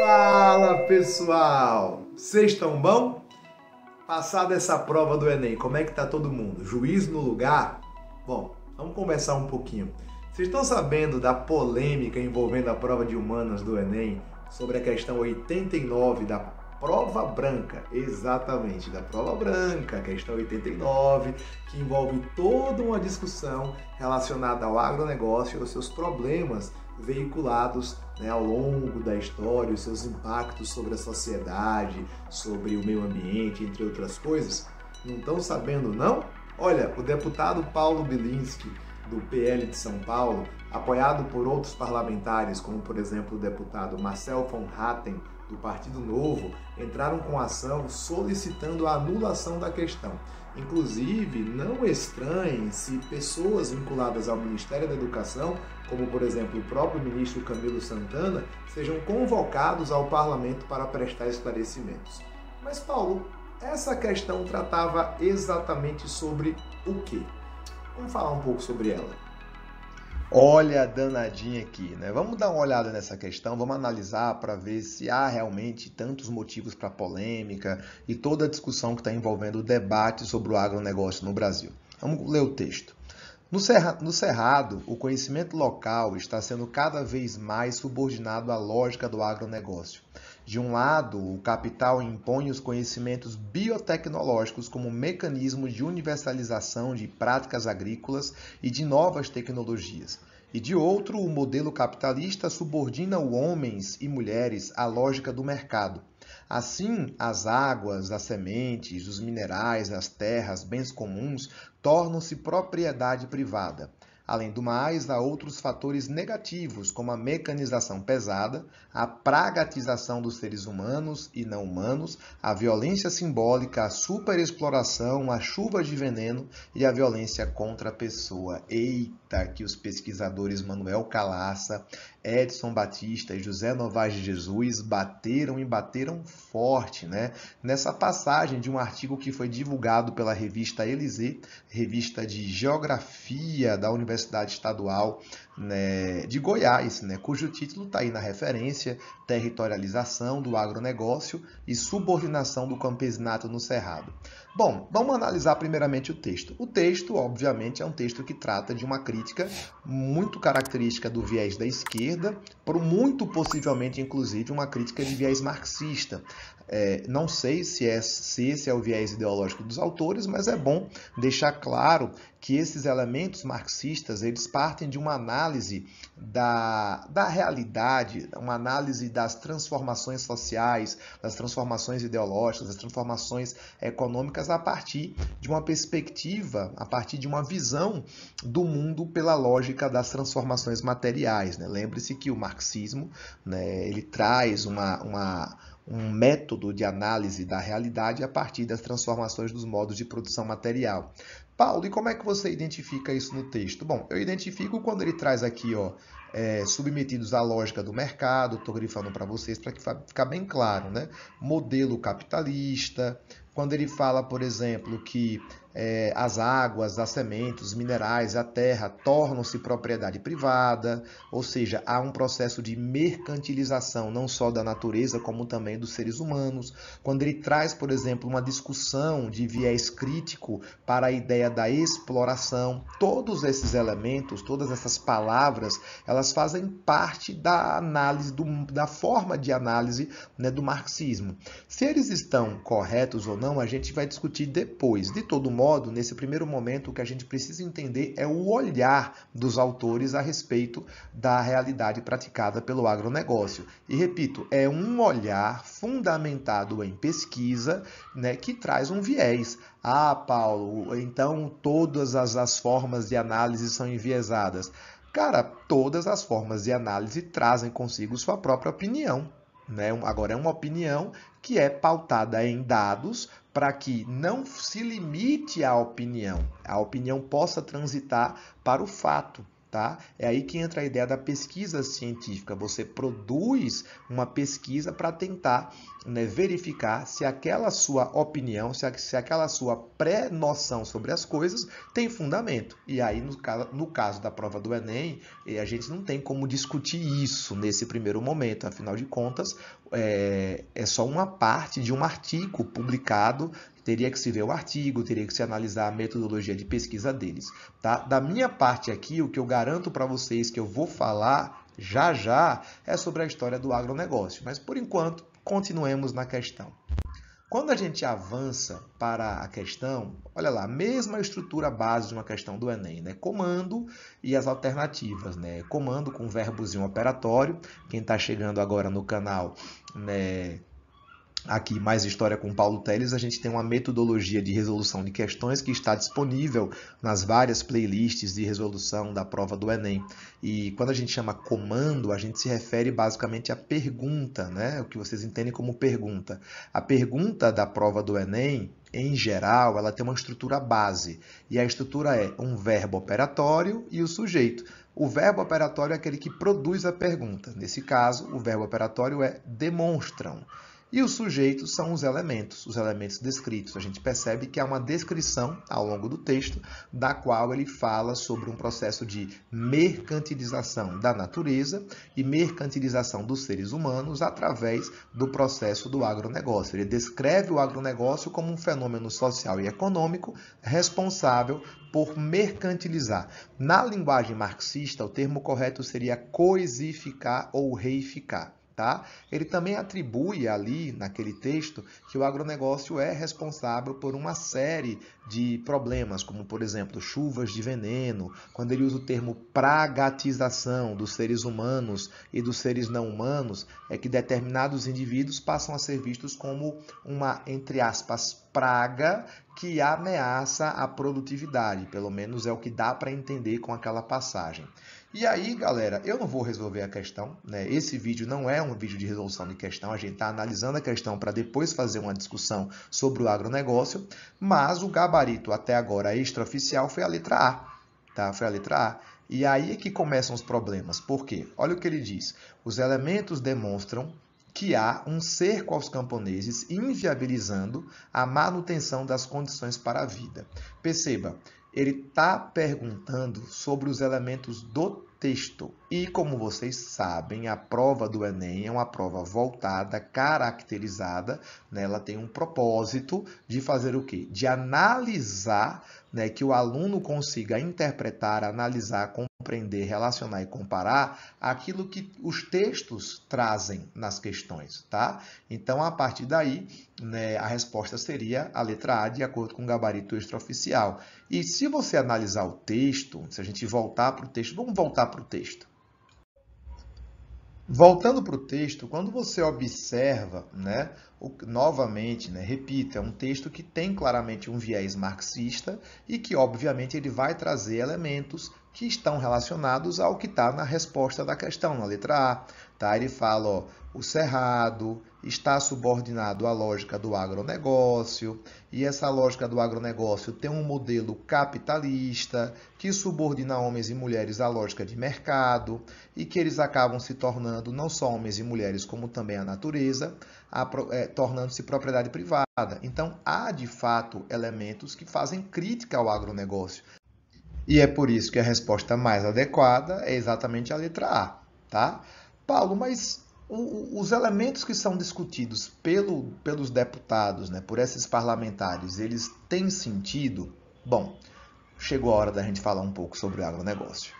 Fala pessoal! Vocês estão bom? Passada essa prova do Enem, como é que tá todo mundo? Juiz no lugar? Bom, vamos conversar um pouquinho. Vocês estão sabendo da polêmica envolvendo a prova de humanas do Enem sobre a questão 89 da prova branca? Exatamente, da prova branca, questão 89, que envolve toda uma discussão relacionada ao agronegócio e aos seus problemas veiculados né, ao longo da história, os seus impactos sobre a sociedade, sobre o meio ambiente, entre outras coisas. Não estão sabendo, não? Olha, o deputado Paulo Bilinski, do PL de São Paulo, apoiado por outros parlamentares, como por exemplo o deputado Marcel von Hatten, do Partido Novo entraram com ação solicitando a anulação da questão. Inclusive, não estranhem se pessoas vinculadas ao Ministério da Educação, como por exemplo o próprio ministro Camilo Santana, sejam convocados ao parlamento para prestar esclarecimentos. Mas, Paulo, essa questão tratava exatamente sobre o quê? Vamos falar um pouco sobre ela. Olha a danadinha aqui, né? Vamos dar uma olhada nessa questão, vamos analisar para ver se há realmente tantos motivos para polêmica e toda a discussão que está envolvendo o debate sobre o agronegócio no Brasil. Vamos ler o texto. No, cerra no Cerrado, o conhecimento local está sendo cada vez mais subordinado à lógica do agronegócio. De um lado, o capital impõe os conhecimentos biotecnológicos como mecanismo de universalização de práticas agrícolas e de novas tecnologias. E de outro, o modelo capitalista subordina homens e mulheres à lógica do mercado. Assim, as águas, as sementes, os minerais, as terras, bens comuns tornam-se propriedade privada. Além do mais, há outros fatores negativos, como a mecanização pesada, a pragatização dos seres humanos e não humanos, a violência simbólica, a superexploração, a chuva de veneno e a violência contra a pessoa. Eita, que os pesquisadores Manuel Calaça Edson Batista e José Novais de Jesus bateram e bateram forte, né? Nessa passagem de um artigo que foi divulgado pela revista Elise, revista de geografia da Universidade Estadual né, de Goiás, né? Cujo título está aí na referência: Territorialização do agronegócio e subordinação do campesinato no Cerrado. Bom, vamos analisar primeiramente o texto. O texto, obviamente, é um texto que trata de uma crítica muito característica do viés da esquerda esquerda, por muito possivelmente, inclusive, uma crítica de viés marxista. É, não sei se, é, se esse é o viés ideológico dos autores, mas é bom deixar claro que esses elementos marxistas eles partem de uma análise da, da realidade, uma análise das transformações sociais, das transformações ideológicas, das transformações econômicas a partir de uma perspectiva, a partir de uma visão do mundo pela lógica das transformações materiais. Né? Lembre-se que o marxismo né, ele traz uma, uma um método de análise da realidade a partir das transformações dos modos de produção material. Paulo, e como é que você identifica isso no texto? Bom, eu identifico quando ele traz aqui, ó, é, submetidos à lógica do mercado, estou grifando para vocês para que ficar bem claro, né? Modelo capitalista, quando ele fala, por exemplo, que é, as águas, as sementes, os minerais, a terra tornam-se propriedade privada, ou seja, há um processo de mercantilização não só da natureza, como também dos seres humanos. Quando ele traz, por exemplo, uma discussão de viés crítico para a ideia da exploração, todos esses elementos, todas essas palavras, elas fazem parte da análise, do, da forma de análise né, do marxismo. Se eles estão corretos ou não, a gente vai discutir depois. De todo modo, nesse primeiro momento, o que a gente precisa entender é o olhar dos autores a respeito da realidade praticada pelo agronegócio. E repito, é um olhar fundamentado em pesquisa né, que traz um viés. Ah, Paulo, então todas as, as formas de análise são enviesadas. Cara, todas as formas de análise trazem consigo sua própria opinião. Né? Agora, é uma opinião que é pautada em dados para que não se limite à opinião, a opinião possa transitar para o fato. Tá? É aí que entra a ideia da pesquisa científica. Você produz uma pesquisa para tentar né, verificar se aquela sua opinião, se, a, se aquela sua pré-noção sobre as coisas tem fundamento. E aí, no caso, no caso da prova do Enem, eh, a gente não tem como discutir isso nesse primeiro momento. Afinal de contas, é, é só uma parte de um artigo publicado Teria que se ver o artigo, teria que se analisar a metodologia de pesquisa deles, tá? Da minha parte aqui, o que eu garanto para vocês que eu vou falar já já é sobre a história do agronegócio, mas por enquanto continuemos na questão. Quando a gente avança para a questão, olha lá, mesma estrutura base de uma questão do Enem, né? Comando e as alternativas, né? Comando com verbos em um operatório. Quem está chegando agora no canal, né? Aqui, mais história com Paulo Teles, a gente tem uma metodologia de resolução de questões que está disponível nas várias playlists de resolução da prova do Enem. E quando a gente chama comando, a gente se refere basicamente à pergunta, né? O que vocês entendem como pergunta. A pergunta da prova do Enem, em geral, ela tem uma estrutura base. E a estrutura é um verbo operatório e o sujeito. O verbo operatório é aquele que produz a pergunta. Nesse caso, o verbo operatório é demonstram. E os sujeitos são os elementos, os elementos descritos. A gente percebe que há uma descrição ao longo do texto, da qual ele fala sobre um processo de mercantilização da natureza e mercantilização dos seres humanos através do processo do agronegócio. Ele descreve o agronegócio como um fenômeno social e econômico responsável por mercantilizar. Na linguagem marxista, o termo correto seria coisificar ou reificar. Tá? Ele também atribui ali, naquele texto, que o agronegócio é responsável por uma série de problemas, como, por exemplo, chuvas de veneno, quando ele usa o termo pragatização dos seres humanos e dos seres não humanos, é que determinados indivíduos passam a ser vistos como uma, entre aspas, praga que ameaça a produtividade, pelo menos é o que dá para entender com aquela passagem. E aí, galera, eu não vou resolver a questão, né? Esse vídeo não é um vídeo de resolução de questão, a gente está analisando a questão para depois fazer uma discussão sobre o agronegócio, mas o gabarito até agora extraoficial foi a letra A, tá? Foi a letra A. E aí é que começam os problemas, por quê? Olha o que ele diz, os elementos demonstram que há um cerco aos camponeses inviabilizando a manutenção das condições para a vida. Perceba, ele está perguntando sobre os elementos do texto. E como vocês sabem, a prova do Enem é uma prova voltada, caracterizada, né? ela tem um propósito de fazer o quê? De analisar, né? que o aluno consiga interpretar, analisar, compreender, relacionar e comparar aquilo que os textos trazem nas questões, tá? Então, a partir daí, né, a resposta seria a letra A, de acordo com o gabarito extraoficial. E se você analisar o texto, se a gente voltar para o texto, vamos voltar para o texto. Voltando para o texto, quando você observa, né, o, novamente, né, repito, é um texto que tem claramente um viés marxista e que, obviamente, ele vai trazer elementos que estão relacionados ao que está na resposta da questão, na letra A. Tá? Ele fala, ó, o cerrado está subordinado à lógica do agronegócio, e essa lógica do agronegócio tem um modelo capitalista que subordina homens e mulheres à lógica de mercado, e que eles acabam se tornando não só homens e mulheres, como também a natureza, é, tornando-se propriedade privada. Então, há de fato elementos que fazem crítica ao agronegócio, e é por isso que a resposta mais adequada é exatamente a letra A, tá? Paulo, mas os elementos que são discutidos pelo, pelos deputados, né, por esses parlamentares, eles têm sentido? Bom, chegou a hora da gente falar um pouco sobre o agronegócio.